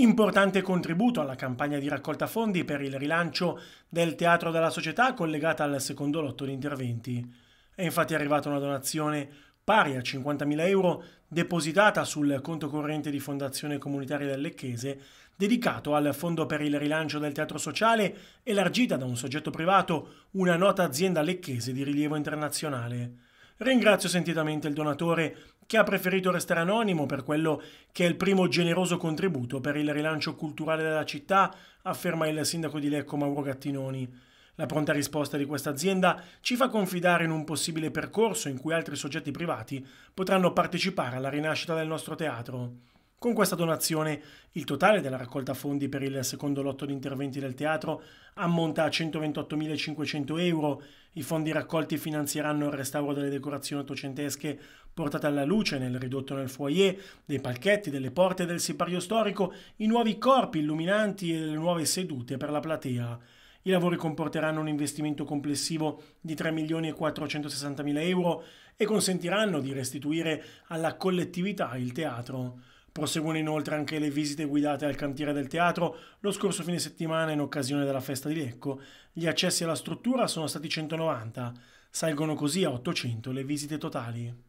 Importante contributo alla campagna di raccolta fondi per il rilancio del Teatro della Società collegata al secondo lotto di interventi. È infatti arrivata una donazione pari a 50.000 euro depositata sul conto corrente di Fondazione Comunitaria del Lecchese dedicato al fondo per il rilancio del teatro sociale elargita da un soggetto privato, una nota azienda lecchese di rilievo internazionale. Ringrazio sentitamente il donatore che ha preferito restare anonimo per quello che è il primo generoso contributo per il rilancio culturale della città, afferma il sindaco di Lecco Mauro Gattinoni. La pronta risposta di questa azienda ci fa confidare in un possibile percorso in cui altri soggetti privati potranno partecipare alla rinascita del nostro teatro. Con questa donazione il totale della raccolta fondi per il secondo lotto di interventi del teatro ammonta a 128.500 euro. I fondi raccolti finanzieranno il restauro delle decorazioni ottocentesche portate alla luce nel ridotto nel foyer, dei palchetti, delle porte del sipario storico, i nuovi corpi illuminanti e le nuove sedute per la platea. I lavori comporteranno un investimento complessivo di 3.460.000 euro e consentiranno di restituire alla collettività il teatro. Proseguono inoltre anche le visite guidate al cantiere del teatro. Lo scorso fine settimana, in occasione della festa di Lecco, gli accessi alla struttura sono stati 190. Salgono così a 800 le visite totali.